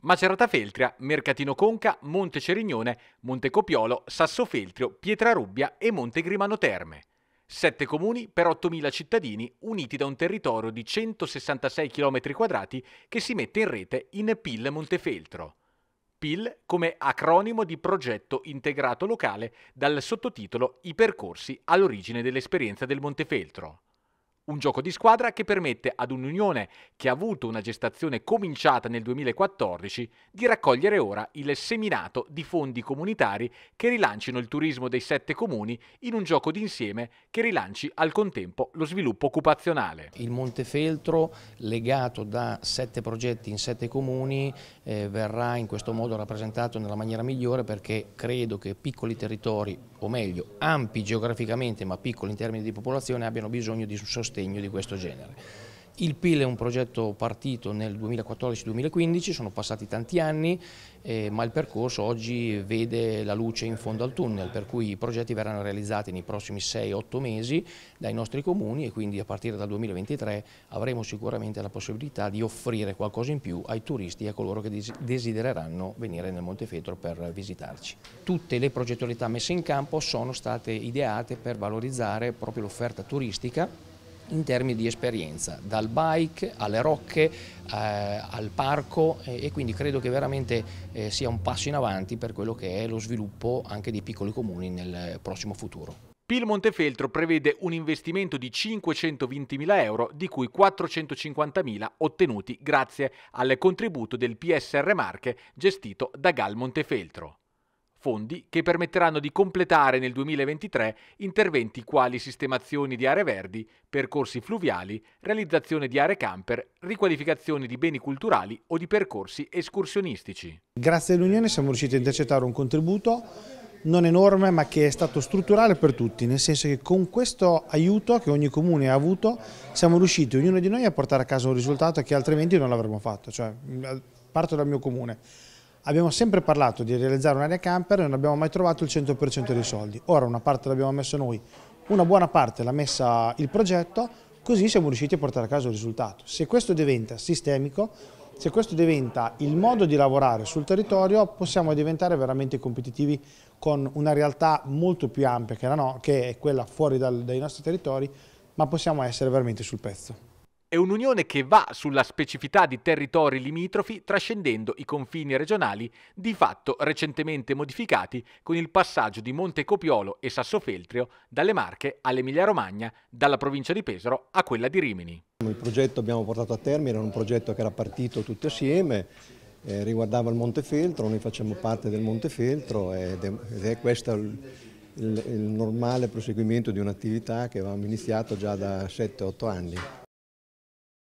Macerata Feltria, Mercatino Conca, Monte Cerignone, Monte Copiolo, Sasso Feltrio, Pietrarubbia e Monte Grimano Terme. Sette comuni per 8.000 cittadini uniti da un territorio di 166 km quadrati che si mette in rete in PIL Montefeltro. PIL come acronimo di Progetto Integrato Locale dal sottotitolo I percorsi all'origine dell'esperienza del Montefeltro. Un gioco di squadra che permette ad un'unione che ha avuto una gestazione cominciata nel 2014 di raccogliere ora il seminato di fondi comunitari che rilancino il turismo dei sette comuni in un gioco d'insieme che rilanci al contempo lo sviluppo occupazionale. Il Montefeltro legato da sette progetti in sette comuni eh, verrà in questo modo rappresentato nella maniera migliore perché credo che piccoli territori, o meglio ampi geograficamente ma piccoli in termini di popolazione, abbiano bisogno di un sostegno sostegno di questo genere. Il PIL è un progetto partito nel 2014-2015, sono passati tanti anni, eh, ma il percorso oggi vede la luce in fondo al tunnel, per cui i progetti verranno realizzati nei prossimi 6-8 mesi dai nostri comuni e quindi a partire dal 2023 avremo sicuramente la possibilità di offrire qualcosa in più ai turisti e a coloro che desidereranno venire nel Montefetro per visitarci. Tutte le progettualità messe in campo sono state ideate per valorizzare proprio l'offerta turistica in termini di esperienza, dal bike alle rocche, eh, al parco eh, e quindi credo che veramente eh, sia un passo in avanti per quello che è lo sviluppo anche dei piccoli comuni nel prossimo futuro. PIL Montefeltro prevede un investimento di 520.000 euro, di cui 450.000 ottenuti grazie al contributo del PSR Marche gestito da Gal Montefeltro fondi che permetteranno di completare nel 2023 interventi quali sistemazioni di aree verdi, percorsi fluviali, realizzazione di aree camper, riqualificazione di beni culturali o di percorsi escursionistici. Grazie all'Unione siamo riusciti a intercettare un contributo non enorme ma che è stato strutturale per tutti, nel senso che con questo aiuto che ogni comune ha avuto siamo riusciti ognuno di noi a portare a casa un risultato che altrimenti non l'avremmo fatto, cioè parto dal mio comune Abbiamo sempre parlato di realizzare un'area camper e non abbiamo mai trovato il 100% dei soldi. Ora una parte l'abbiamo messa noi, una buona parte l'ha messa il progetto, così siamo riusciti a portare a casa il risultato. Se questo diventa sistemico, se questo diventa il modo di lavorare sul territorio, possiamo diventare veramente competitivi con una realtà molto più ampia che, no, che è quella fuori dal, dai nostri territori, ma possiamo essere veramente sul pezzo. È un'unione che va sulla specificità di territori limitrofi trascendendo i confini regionali di fatto recentemente modificati con il passaggio di Monte Copiolo e Sassofeltrio dalle Marche all'Emilia-Romagna, dalla provincia di Pesaro a quella di Rimini. Il progetto abbiamo portato a termine, era un progetto che era partito tutti assieme, eh, riguardava il Monte Feltro, noi facciamo parte del Montefeltro ed è, ed è questo il, il, il normale proseguimento di un'attività che avevamo iniziato già da 7-8 anni.